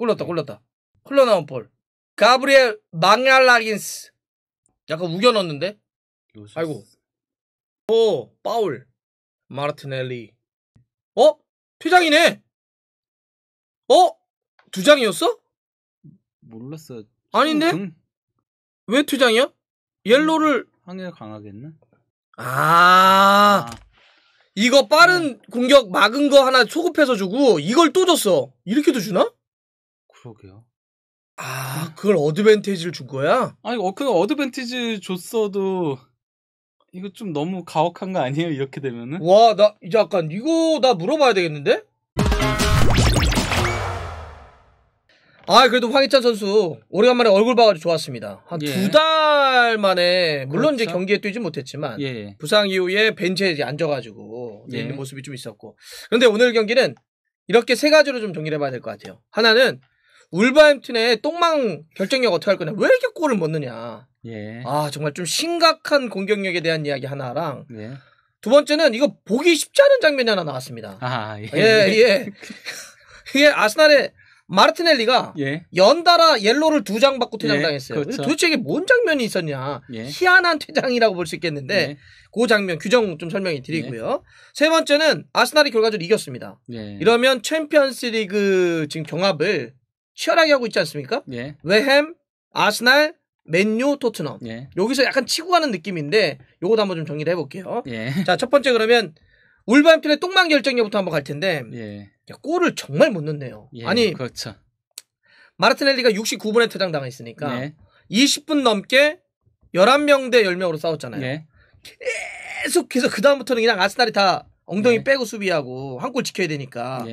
꿀렀다 꿀렀다. 흘러나온 볼. 가브리엘 망알라긴스. 약간 우겨 넣는데 아이고. 오 파울. 마르티넬리. 어? 퇴장이네. 어? 두 장이었어? 몰랐어. 아닌데? 등... 왜퇴장이야 옐로를 항해가 음, 강하겠나? 아~, 아, 이거 빠른 음. 공격 막은 거 하나 소급해서 주고 이걸 또 줬어. 이렇게도 주나? 그러게요. 아, 그걸 어드밴티지를 준 거야? 아니, 어, 그 어드밴티지 줬어도 이거 좀 너무 가혹한 거 아니에요? 이렇게 되면은? 와, 나 이제 약간 이거 나 물어봐야 되겠는데? 아, 그래도 황희찬 선수 오래간만에 얼굴 봐가지고 좋았습니다. 한 두달 예. 만에 물론 그렇죠? 이제 경기에 뛰지 못했지만 예. 부상 이후에 벤치에 앉아가지고 예. 있는 모습이 좀 있었고. 그런데 오늘 경기는 이렇게 세 가지로 좀 정리해봐야 를될것 같아요. 하나는 울버햄튼의 똥망 결정력 어떻게 할 거냐? 왜 이렇게 골을 못느냐 예. 아 정말 좀 심각한 공격력에 대한 이야기 하나랑 예. 두 번째는 이거 보기 쉽지 않은 장면이 하나 나왔습니다. 아 예. 예, 예. 이게 예. 아스날의 마르티넬리가 예. 연달아 옐로를 두 장 받고 퇴장당했어요. 예, 그렇죠. 도대체 이게 뭔 장면이 있었냐? 예. 희한한 퇴장이라고 볼 수 있겠는데 예. 그 장면 규정 좀 설명해 드리고요. 세 번째는 아스날이 결과적으로 이겼습니다. 예. 이러면 챔피언스리그 지금 경합을 치열하게 하고 있지 않습니까? 예. 웨햄, 아스날, 맨유, 토트넘. 예. 여기서 약간 치고 가는 느낌인데 요것도 한번 좀 정리를 해볼게요. 예. 자, 첫 번째 그러면 울버햄튼의 똥망 결정력부터 한번 갈 텐데 예. 야, 골을 정말 못 넣네요. 예, 아니 그렇죠. 마르티넬리가 69분에 퇴장당했으니까 20분 예. 넘게 11명 대 10명으로 싸웠잖아요. 예. 계속해서 그 다음부터는 그냥 아스날이 다 엉덩이 빼고 수비하고 한 골 지켜야 되니까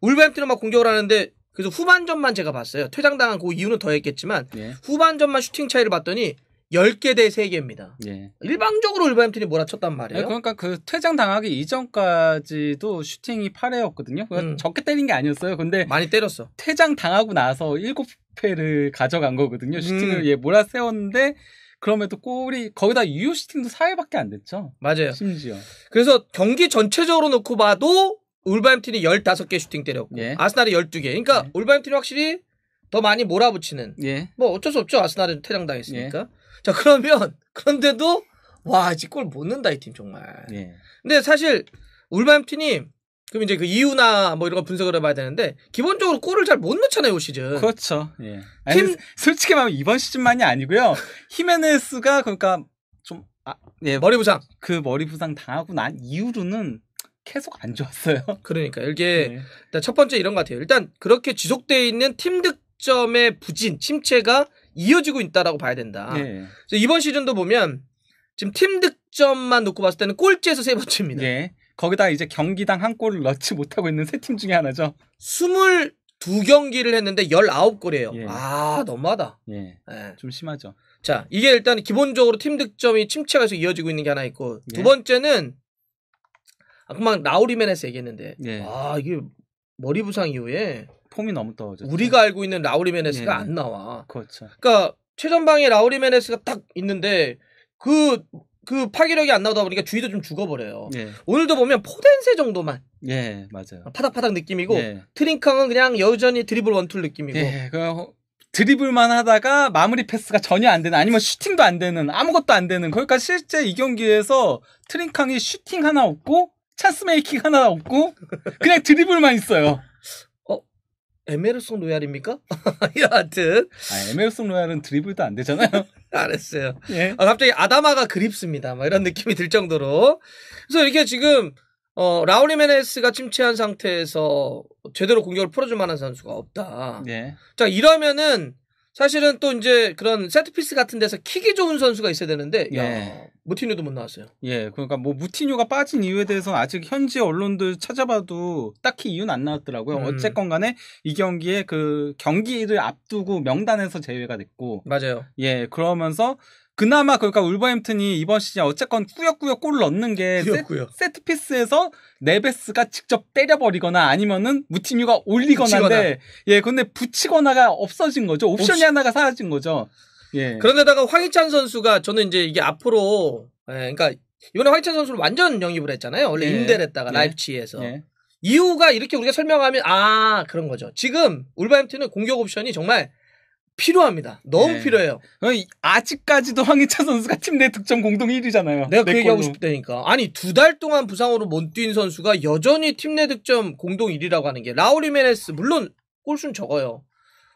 울버햄튼은 막 공격을 하는데 그래서 후반전만 제가 봤어요. 퇴장당한 그 이유는 더했겠지만 예. 후반전만 슈팅 차이를 봤더니 10개 대 3개입니다. 예. 일방적으로 일햄 팀이 몰아쳤단 말이에요. 네, 그러니까 그 퇴장 당하기 이전까지도 슈팅이 8회였거든요. 음. 적게 때린 게 아니었어요. 근데 많이 때렸어. 퇴장 당하고 나서 7패를 가져간 거거든요. 슈팅을 음. 예, 몰아세웠는데 그럼에도 골이 거기다 유효 슈팅도 4회밖에 안 됐죠. 맞아요. 심지어. 그래서 경기 전체적으로 놓고 봐도 울바햄튼이 15개 슈팅 때렸고 예. 아스날이 12개. 그러니까 예. 울바햄튼이 확실히 더 많이 몰아붙이는. 예. 뭐 어쩔 수 없죠. 아스날은 퇴장당했으니까. 예. 자, 그러면 그런데도 와, 아직 골못 는다이 팀 정말. 예. 근데 사실 울바햄튼이 그럼 이제 그 이유나 뭐 이런 거 분석을 해봐야 되는데 기본적으로 골을 잘 못 넣잖아요 올 시즌. 그렇죠. 예. 아니, 팀 솔직히 말하면 이번 시즌만이 아니고요. 히메네스가 그러니까 좀 아, 예. 머리 부상. 그 머리 부상 당하고 난 이후로는 계속 안 좋았어요. 그러니까 이게 네. 일단 첫 번째 이런 것 같아요. 일단 그렇게 지속돼 있는 팀 득점의 부진, 침체가 이어지고 있다라고 봐야 된다. 네. 이번 시즌도 보면 지금 팀 득점만 놓고 봤을 때는 꼴찌에서 세 번째입니다. 네. 거기다 이제 경기당 한 골을 넣지 못하고 있는 세 팀 중에 하나죠. 22경기를 했는데 19골이에요. 예. 아, 너무하다. 예. 예. 좀 심하죠. 자, 이게 일단 기본적으로 팀 득점이 침체가 계속 이어지고 있는 게 하나 있고, 두 예. 번째는 아까 라우리맨에서 얘기했는데 네. 아 이게 머리 부상 이후에 폼이 너무 떨어졌죠. 우리가 알고 있는 라우리 맨네스가 예. 안 나와. 그렇죠. 그러니까 최전방에 라우리 맨네스가딱 있는데 그그 그 파괴력이 안 나오다 보니까 주위도 좀 죽어버려요. 예. 오늘도 보면 포덴세 정도만. 예, 맞아요. 아, 파닥파닥 느낌이고 예. 트링캉은 그냥 여전히 드리블 원툴 느낌이고. 예, 그 드리블만 하다가 마무리 패스가 전혀 안 되는 아니면 슈팅도 안 되는 아무것도 안 되는 그러니까 실제 이 경기에서 트링캉이 슈팅 하나 없고 찬스 메이킹 하나 없고 그냥 드리블만 있어요. 어? 에메르송 로얄입니까? 여하튼 아, 에메르송 로얄은 드리블도 안 되잖아요. 알았어요. 예. 아, 갑자기 아다마가 그립습니다. 막 이런 느낌이 들 정도로. 그래서 이렇게 지금 어, 라우리메네스가 침체한 상태에서 제대로 공격을 풀어줄 만한 선수가 없다. 예. 자 이러면은 사실은 또 이제 그런 세트피스 같은 데서 킥이 좋은 선수가 있어야 되는데 야, 예. 무티뉴도 못 나왔어요. 예, 그러니까 뭐 무티뉴가 빠진 이유에 대해서는 아직 현지 언론들 찾아봐도 딱히 이유는 안 나왔더라고요. 음. 어쨌건 간에 이 경기에 그 경기를 앞두고 명단에서 제외가 됐고 맞아요. 예, 그러면서 그나마 그러니까 울버햄튼이 이번 시즌 어쨌건 꾸역꾸역 골을 넣는 게 꾸역꾸역. 세, 트 피스에서 네베스가 직접 때려버리거나 아니면은 무티뉴가 올리거나인데 예 근데 붙이거나가 없어진 거죠 옵션이 옵션. 하나가 사라진 거죠. 예. 그런데다가 황희찬 선수가 저는 이제 이게 앞으로 예, 그러니까 이번에 황희찬 선수를 완전 영입을 했잖아요. 원래 예. 임대를 했다가 예. 라이프치에서 예. 이유가 이렇게 우리가 설명하면 아 그런 거죠. 지금 울버햄튼은 공격 옵션이 정말 필요합니다. 너무 네. 필요해요. 어, 아직까지도 황희찬 선수가 팀 내 득점 공동 1위잖아요. 내가 그 얘기하고 싶다니까. 아니 두 달 동안 부상으로 못 뛴 선수가 여전히 팀 내 득점 공동 1위라고 하는 게 라우리 메네스 물론 골수는 적어요.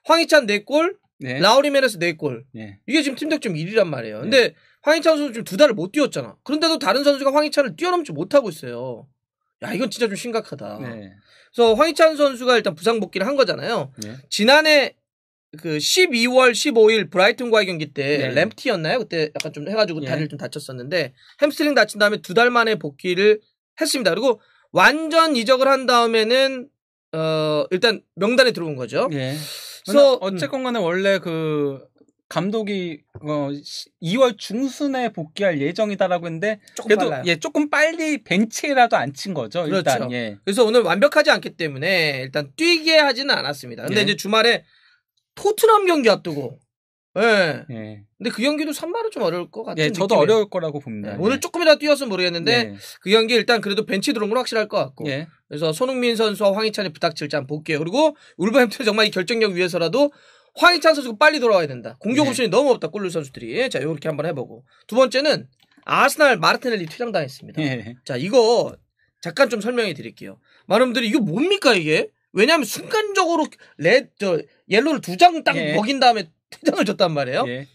황희찬 4골, 네. 라우리 메네스 4골. 네. 이게 지금 팀 득점 1위란 말이에요. 네. 근데 황희찬 선수 지금 두 달을 못 뛰었잖아. 그런데도 다른 선수가 황희찬을 뛰어넘지 못하고 있어요. 야 이건 진짜 좀 심각하다. 그래서 황희찬 선수가 일단 부상 복귀를 한 거잖아요. 지난해 그 12월 15일 브라이튼과의 경기 때 네. 램티였나요? 그때 약간 좀 해가지고 예. 다리를 예. 좀 다쳤었는데 햄스트링 다친 다음에 두 달 만에 복귀를 했습니다. 그리고 완전 이적을 한 다음에는 어 일단 명단에 들어온 거죠. 예. 그래서 어쨌건간에 음. 원래 그 감독이 어 2월 중순에 복귀할 예정이다라고 했는데 조금 그래도 빨라요. 예 조금 빨리 벤치라도 안 친 거죠 일단 그렇죠. 예. 그래서 오늘 완벽하지 않기 때문에 일단 뛰게 하지는 않았습니다. 근데 예. 이제 주말에 토트넘 경기 앞두고. 예. 네. 근데 그 경기도 선발은 좀 어려울 것 같아요. 네, 예, 저도 느낌이에요. 어려울 거라고 봅니다. 네. 오늘 조금이라도 뛰어서면 모르겠는데 네. 그 경기 일단 그래도 벤치 들어온 건 확실할 것 같고. 그래서 손흥민 선수와 황희찬의 부탁질자 한번 볼게요. 그리고 울버햄튼 정말 이 결정력 위해서라도 황희찬 선수가 빨리 돌아와야 된다. 공격 옵션이 너무 없다. 골룰 선수들이. 자, 요렇게 한번 해보고. 두 번째는 아스날 마르테넬리 퇴장당했습니다. 자, 이거 잠깐 좀 설명해 드릴게요. 많은 분들이 이거 뭡니까 이게? 왜냐하면 순간적으로 레저 옐로를 두 장딱 예. 먹인 다음에 퇴장을 줬단 말이에요. 예.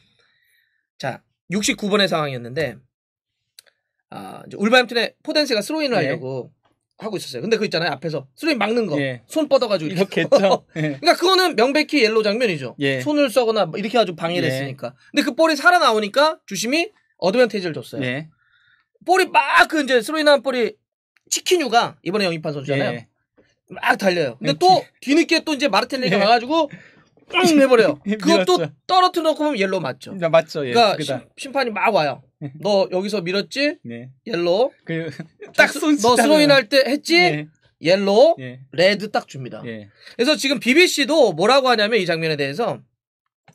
자 69번의 상황이었는데 아 이제 울버햄튼의 포덴스가 스로인을 예. 하려고 하고 있었어요. 근데 그 있잖아요 앞에서 스로인 막는 거손 예. 뻗어가지고 이렇게 했죠. 예. 그러니까 그거는 명백히 옐로 장면이죠. 손을 써거나 뭐 이렇게 아주 방해를 했으니까. 근데 그 볼이 살아 나오니까 주심이 어드밴테이지를 줬어요. 볼이 막 그 이제 스로인한 볼이 치킨유가 이번에 영입한 선수잖아요. 막 달려요. 근데 또 뒤늦게 또 이제 마르텔리가 예. 와가지고 응내버려요 그것도 떨어뜨려 놓고 보면 옐로 맞죠. 네, 맞죠. 예. 그러니까 심, 심판이 막 와요. 예. 너 여기서 밀었지? 네. 옐로. 그, 딱너 스로인 할 때 했지? 네. 예. 옐로, 예. 레드 딱 줍니다. 예. 그래서 지금 BBC도 뭐라고 하냐면 이 장면에 대해서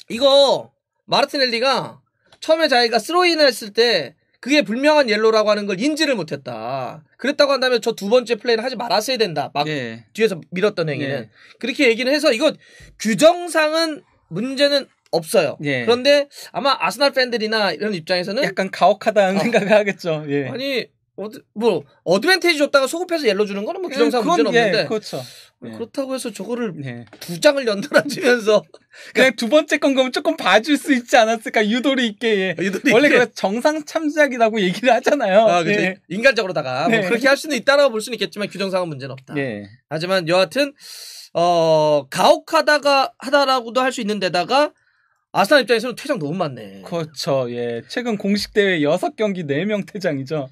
이거 마르티넬리가 처음에 자기가 스로인 을 했을 때 그게 불명한 옐로라고 하는 걸 인지를 못했다. 그랬다고 한다면 저 두 번째 플레이는 하지 말았어야 된다. 막 네. 뒤에서 밀었던 예. 행위는 네. 그렇게 얘기를 해서 이거 규정상은 문제는 없어요. 예. 그런데 아마 아스날 팬들이나 이런 입장에서는 약간 가혹하다는 어. 생각을 하겠죠. 예. 아니 어드, 뭐어드밴티지 줬다가 소급해서 옐로 주는 거는 뭐 규정상 예, 문제는 예, 없는데 그렇죠. 뭐 예, 그렇죠. 그렇다고 해서 저거를 예. 두 장을 연달아 주면서 그냥 두 번째 건 거면 조금 봐줄 수 있지 않았을까 유도리 있게 예. 아, 유도리 원래 그 정상 참작이라고 얘기를 하잖아요. 아, 그렇죠. 인간적으로다가 뭐 네. 그렇게 할 수는 있다라고 볼 수는 있겠지만 규정상은 문제는 없다. 하지만 여하튼 어 가혹하다가 하다라고도 할 수 있는 데다가 아스날 입장에서는 퇴장 너무 많네. 그렇죠. 예. 최근 공식 대회 6경기 4명 퇴장이죠.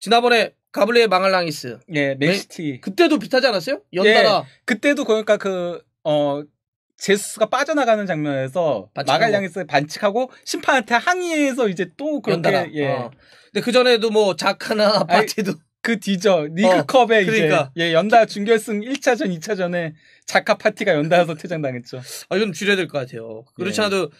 지난번에 가블레 망할랑이스. 예, 맥시티. 네? 그때도 비슷하지 않았어요? 연달아. 예, 그때도 그러니까 그, 어, 제수스가 빠져나가는 장면에서 마갈량이스 반칙하고 심판한테 항의해서 이제 또 그렇게 연달아. 예. 어. 근데 그 전에도 뭐 자카나 파티도 그 뒤죠. 리그컵에 어, 그러니까. 이제 예, 연달 아 준결승 1차전, 2차전에 자카 파티가 연달아서 퇴장당했죠. 아, 이건 줄여야 될 것 같아요. 그렇지 예. 않아도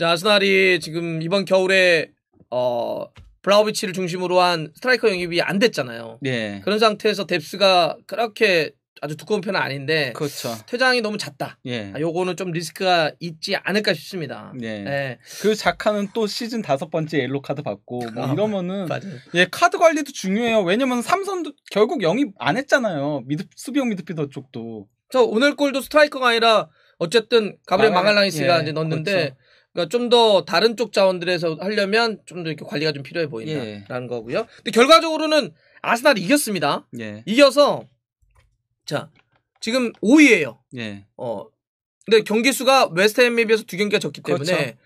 예. 아스날이 지금 이번 겨울에 어 블라우비치를 중심으로 한 스트라이커 영입이 안 됐잖아요. 예. 그런 상태에서 뎁스가 그렇게 아주 두꺼운 편은 아닌데 그렇죠. 퇴장이 너무 잦다. 예. 아, 요거는 좀 리스크가 있지 않을까 싶습니다. 예. 예. 그 자카는 또 시즌 다섯 번째 옐로 카드 받고 뭐 이러면은 예 카드 관리도 중요해요. 왜냐면 삼선도 결국 영입 안 했잖아요. 미드 수비형 미드필더 쪽도. 저 오늘 골도 스트라이커가 아니라 어쨌든 가브리엘 마갈라니스가 예, 이제 넣었는데 그렇죠. 그러니까 좀 더 다른 쪽 자원들에서 하려면 좀 더 이렇게 관리가 좀 필요해 보인다라는 예. 거고요. 근데 결과적으로는 아스날이 이겼습니다. 예. 이겨서 자 지금 5위예요. 예. 어 근데 경기 수가 웨스트햄에 비해서 두 경기가 적기 그렇죠. 때문에 그렇죠.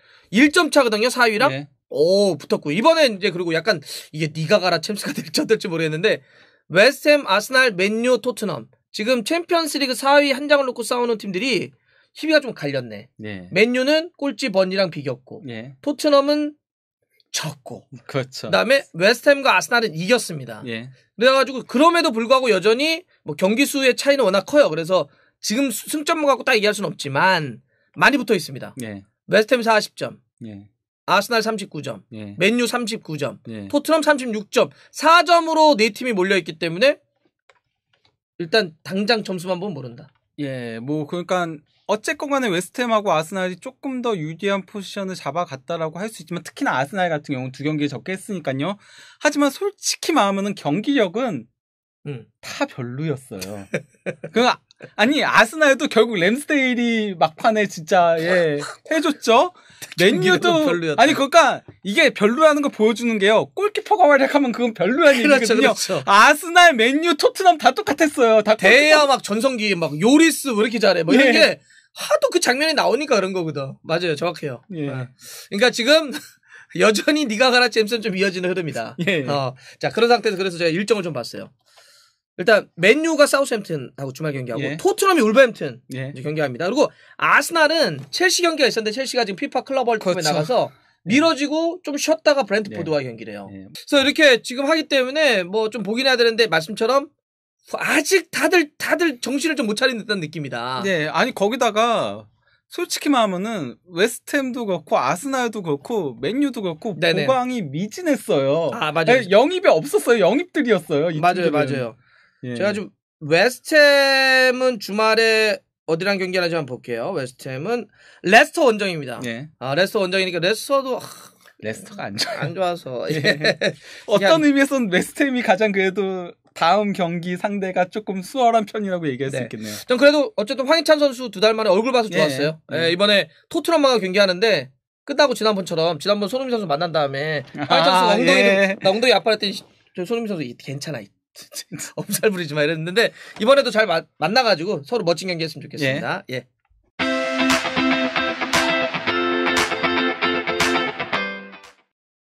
1점 차거든요. 4위랑 예. 오 붙었고 이번에 이제 그리고 약간 이게 니가 가라 챔스가 될지 안 될지 모르겠는데 웨스트햄, 아스날, 맨유, 토트넘 지금 챔피언스리그 4위 한 장을 놓고 싸우는 팀들이 희비가 좀 갈렸네. 예. 맨유는 꼴찌 번이랑 비겼고 예. 토트넘은 졌고 그렇죠. 그다음에 웨스트햄과 아스날은 이겼습니다. 예. 그래가지고 그럼에도 불구하고 여전히 뭐 경기 수의 차이는 워낙 커요. 그래서 지금 승점만 갖고 딱 얘기할 수는 없지만 많이 붙어 있습니다. 예. 웨스트햄 40점, 예. 아스날 39점, 예. 맨유 39점, 예. 토트넘 36점, 4점으로 네 팀이 몰려 있기 때문에 일단 당장 점수만 보면 모른다. 예, 뭐 그러니까 어쨌건간에 웨스트햄하고 아스날이 조금 더 유리한 포지션을 잡아갔다라고 할 수 있지만 특히나 아스날 같은 경우 두 경기에 적게 했으니까요. 하지만 솔직히 마음면은 경기력은 음. 다 별로였어요. 그 아, 아니 아스날도 결국 램스데일이 막판에 진짜 예 해줬죠. 맨유도 아니 그러니까 이게 별로라는 걸 보여주는 게요. 골키퍼가 활약하면 그건 별로라는 그렇죠, 얘기거든요. 그렇죠. 아스날, 맨유, 토트넘 다 똑같았어요. 다 대야 골키퍼. 막 전성기 막 요리스 왜 이렇게 잘해? 뭐 이런 예. 게 하도 그 장면이 나오니까 그런 거거든. 맞아요, 정확해요. 예. 어. 그러니까 지금 여전히 니가 가라 잼슨 좀 이어지는 흐름이다. 예. 어. 자 그런 상태에서 그래서 제가 일정을 좀 봤어요. 일단 맨유가 사우스햄튼하고 주말 경기하고 예. 토트넘이 울버햄튼 예. 경기합니다. 그리고 아스날은 첼시 경기가 있었는데 첼시가 지금 피파 클럽 월드컵에 그렇죠. 나가서 미뤄지고 예. 좀 쉬었다가 브랜트포드와 네. 경기래요. 네. 그래서 이렇게 지금 하기 때문에 뭐 좀 보긴 해야 되는데 말씀처럼 아직 다들 다들 정신을 좀 못 차린 듯한 느낌이다. 네, 아니 거기다가 솔직히 말하면은 웨스트햄도 그렇고 아스날도 그렇고 맨유도 그렇고 네네. 보강이 미진했어요. 아 맞아요. 네, 영입이 없었어요. 영입들이었어요. 맞아요, 팀들은. 맞아요. 예. 제가 좀 웨스트햄은 주말에 어디랑 경기를 하지 만 볼게요. 웨스트햄은 레스터 원정입니다. 예. 아, 레스터 원정이니까 레스터도 레스터가 안 좋아. 안 좋아서. 예. 예. 어떤 의미에선는 웨스트햄이 가장 그래도 다음 경기 상대가 조금 수월한 편이라고 얘기할 네. 수 있겠네요. 전 그래도 어쨌든 황희찬 선수 두 달 만에 얼굴 봐서 예. 좋았어요. 예. 이번에 토트넘하고 경기하는데 끝나고 지난번처럼 지난번 손흥민 선수 만난 다음에 황희찬 선수 아, 엉덩이 나 엉덩이 아파했더니 손흥민 선수 괜찮아 엄살 부리지 마 이랬는데 이번에도 잘 마, 만나가지고 서로 멋진 경기 했으면 좋겠습니다. 네. 예. 예.